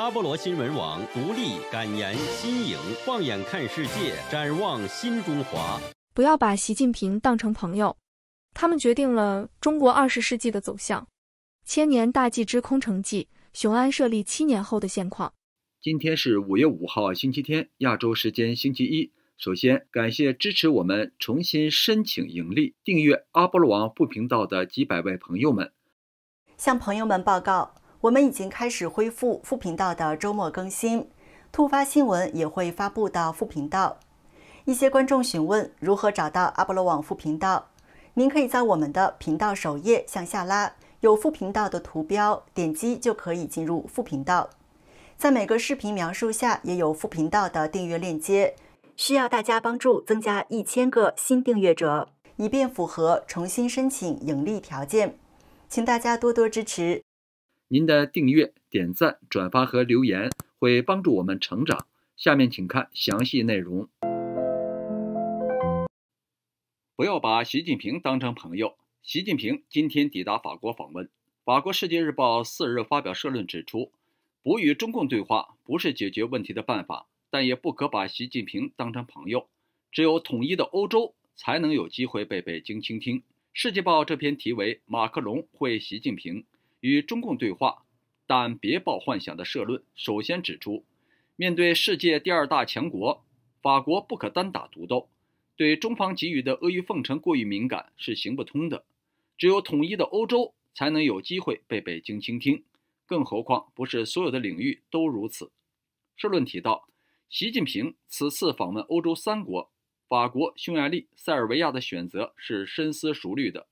阿波罗新闻网独立、感言、新颖，放眼看世界，展望新中华。不要把习近平当成朋友，他们决定了中国二十世纪的走向。千年大计之空城计，雄安设立七年后的现况。今天是五月五号，星期天，亚洲时间星期一。首先感谢支持我们重新申请盈利订阅阿波罗网副频道的几百位朋友们，向朋友们报告。我们已经开始恢复副频道的周末更新，突发新闻也会发布到副频道。一些观众询问如何找到阿波罗网副频道，您可以在我们的频道首页向下拉，有副频道的图标，点击就可以进入副频道。在每个视频描述下也有副频道的订阅链接，需要大家帮助增加一千个新订阅者，以便符合重新申请盈利条件，请大家多多支持。您的订阅、点赞、转发和留言会帮助我们成长。下面请看详细内容。不要把习近平当成朋友。习近平今天抵达法国访问。法国《世界日报》四日发表社论指出，不与中共对话不是解决问题的办法，但也不可把习近平当成朋友。只有统一的欧洲才能有机会被北京倾听。《世界报》这篇题为《马克龙会习近平》。与中共对话，但别抱幻想的社论首先指出，面对世界第二大强国法国，不可单打独斗，对中方给予的阿谀奉承过于敏感是行不通的。只有统一的欧洲才能有机会被北京倾听，更何况不是所有的领域都如此。社论提到，习近平此次访问欧洲三国——法国、匈牙利、塞尔维亚的选择是深思熟虑的。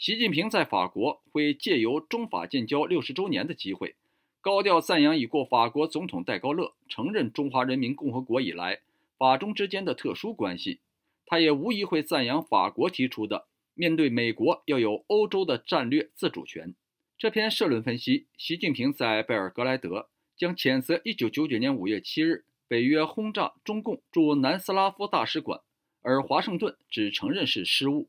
习近平在法国会借由中法建交六十周年的机会，高调赞扬已过法国总统戴高乐承认中华人民共和国以来法中之间的特殊关系。他也无疑会赞扬法国提出的面对美国要有欧洲的战略自主权。这篇社论分析，习近平在贝尔格莱德将谴责1999年5月7日北约轰炸中共驻南斯拉夫大使馆，而华盛顿只承认是失误。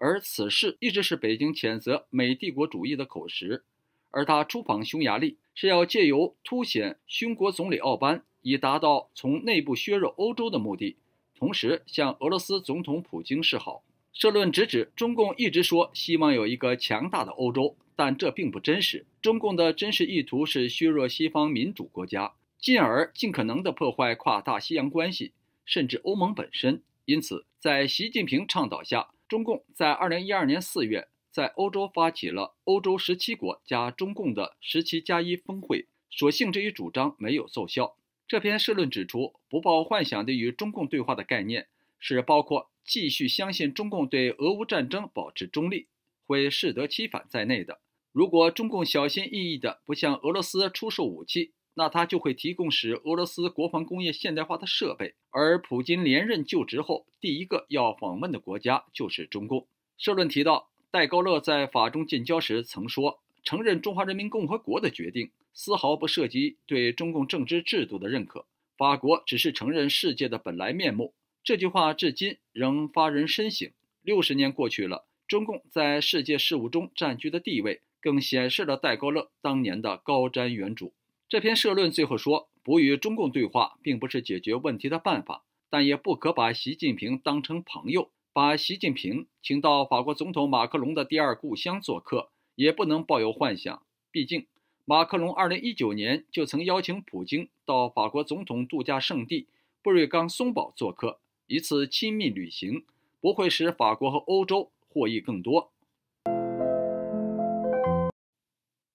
而此事一直是北京谴责美帝国主义的口实。而他出访匈牙利是要借由凸显匈国总理奥班，以达到从内部削弱欧洲的目的，同时向俄罗斯总统普京示好。社论直指，中共一直说希望有一个强大的欧洲，但这并不真实。中共的真实意图是削弱西方民主国家，进而尽可能的破坏跨大西洋关系，甚至欧盟本身。因此，在习近平倡导下。中共在二零一二年四月在欧洲发起了欧洲十七国加中共的十七加一峰会，所幸这一主张没有奏效。这篇社论指出，不抱幻想地与中共对话的概念，是包括继续相信中共对俄乌战争保持中立会适得其反在内的。如果中共小心翼翼地不向俄罗斯出售武器，那他就会提供使俄罗斯国防工业现代化的设备。而普京连任就职后，第一个要访问的国家就是中共。社论提到，戴高乐在法中建交时曾说：“承认中华人民共和国的决定，丝毫不涉及对中共政治制度的认可。法国只是承认世界的本来面目。”这句话至今仍发人深省。六十年过去了，中共在世界事务中占据的地位，更显示了戴高乐当年的高瞻远瞩。这篇社论最后说：“不与中共对话并不是解决问题的办法，但也不可把习近平当成朋友。把习近平请到法国总统马克龙的第二故乡做客，也不能抱有幻想。毕竟，马克龙2019年就曾邀请普京到法国总统度假胜地布瑞冈松堡做客，一次亲密旅行不会使法国和欧洲获益更多。”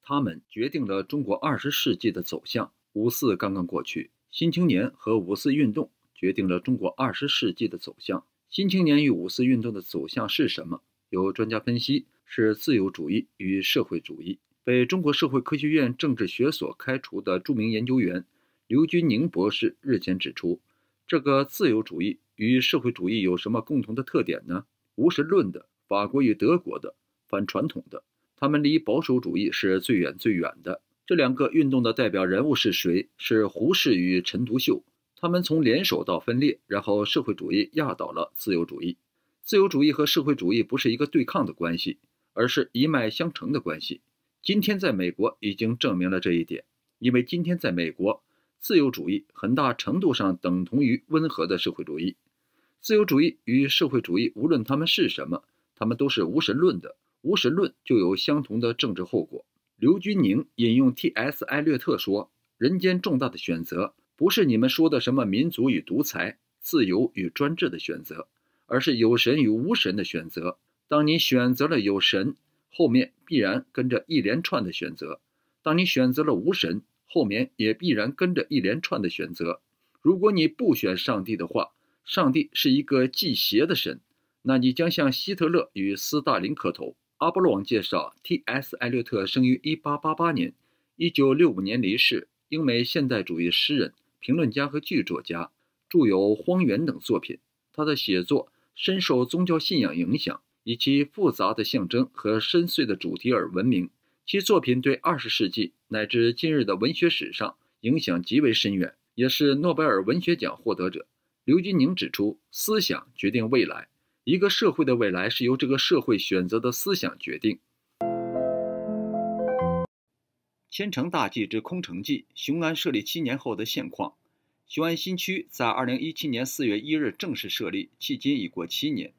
他们决定了中国二十世纪的走向。五四刚刚过去，《新青年》和五四运动决定了中国二十世纪的走向。《新青年》与五四运动的走向是什么？有专家分析，是自由主义与社会主义。被中国社会科学院政治学所开除的著名研究员刘军宁博士日前指出，这个自由主义与社会主义有什么共同的特点呢？无神论的，法国与德国的，反传统的。他们离保守主义是最远最远的。这两个运动的代表人物是谁？是胡适与陈独秀。他们从联手到分裂，然后社会主义压倒了自由主义。自由主义和社会主义不是一个对抗的关系，而是一脉相承的关系。今天在美国已经证明了这一点，因为今天在美国，自由主义很大程度上等同于温和的社会主义。自由主义与社会主义，无论他们是什么，他们都是无神论的。无神论就有相同的政治后果。刘钧宁引用 T.S. 艾略特说：“人间重大的选择，不是你们说的什么民族与独裁、自由与专制的选择，而是有神与无神的选择。当你选择了有神，后面必然跟着一连串的选择；当你选择了无神，后面也必然跟着一连串的选择。如果你不选上帝的话，上帝是一个祭邪的神，那你将向希特勒与斯大林磕头。”阿波罗网介绍：T.S. 艾略特生于1888年，1965年离世，英美现代主义诗人、评论家和剧作家，著有《荒原》等作品。他的写作深受宗教信仰影响，以其复杂的象征和深邃的主题而闻名。其作品对20世纪乃至今日的文学史上影响极为深远，也是诺贝尔文学奖获得者。刘金宁指出：“思想决定未来。”一个社会的未来是由这个社会选择的思想决定。千城大计之空城计，雄安设立七年后的现况。雄安新区在二零一七年四月一日正式设立，迄今已过七年。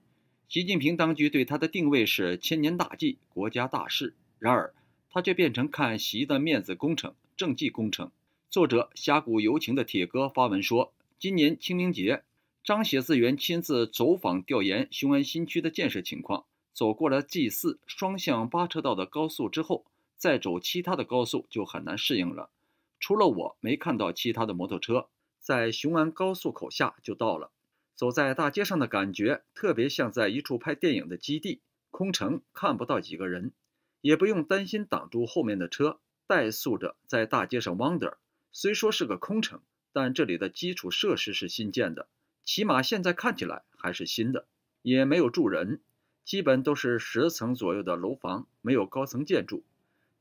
习近平当局对它的定位是千年大计、国家大事，然而它却变成看习的面子工程、政绩工程。作者峡谷游情的铁哥发文说，今年清明节。张协字员亲自走访调研雄安新区的建设情况。走过了 G 四双向八车道的高速之后，再走其他的高速就很难适应了。除了我没看到其他的摩托车，在雄安高速口下就到了。走在大街上的感觉特别像在一处拍电影的基地，空城看不到几个人，也不用担心挡住后面的车，怠速着在大街上 wander。虽说是个空城，但这里的基础设施是新建的。起码现在看起来还是新的，也没有住人，基本都是十层左右的楼房，没有高层建筑，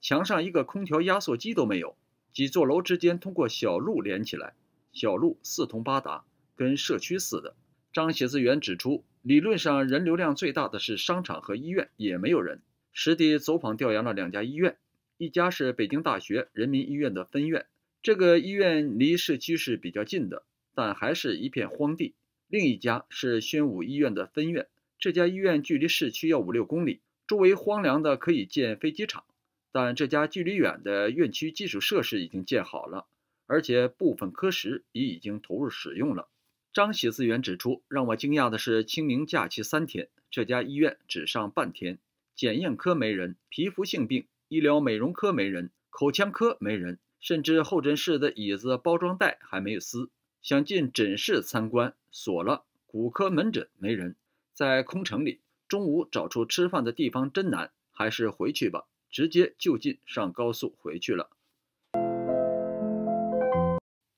墙上一个空调压缩机都没有，几座楼之间通过小路连起来，小路四通八达，跟社区似的。张写字员指出，理论上人流量最大的是商场和医院，也没有人。实地走访调研了两家医院，一家是北京大学人民医院的分院，这个医院离市区是比较近的。但还是一片荒地。另一家是宣武医院的分院，这家医院距离市区要五六公里，周围荒凉的可以建飞机场。但这家距离远的院区基础设施已经建好了，而且部分科室也已经投入使用了。张喜字员指出，让我惊讶的是，清明假期三天，这家医院只上半天，检验科没人，皮肤性病医疗美容科没人，口腔科没人，甚至候诊室的椅子包装袋还没有撕。想进诊室参观，锁了。骨科门诊没人，在空城里。中午找出吃饭的地方真难，还是回去吧。直接就近上高速回去了。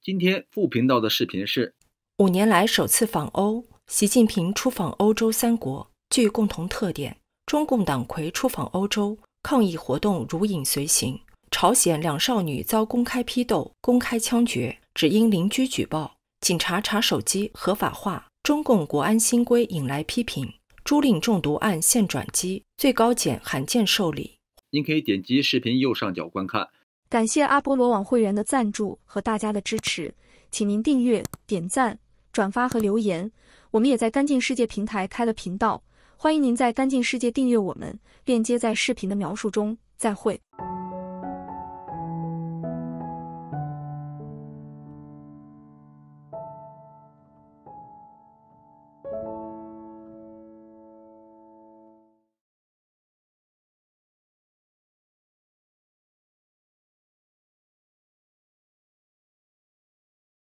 今天副频道的视频是五年来首次访欧，习近平出访欧洲三国具共同特点。中共党魁出访欧洲，抗议活动如影随形。朝鲜两少女遭公开批斗、公开枪决，只因邻居举报。警察查手机合法化，中共国安新规引来批评。朱令中毒案现转机，最高检罕见受理。您可以点击视频右上角观看。感谢阿波罗网会员的赞助和大家的支持，请您订阅、点赞、转发和留言。我们也在干净世界平台开了频道，欢迎您在干净世界订阅我们，链接在视频的描述中。再会。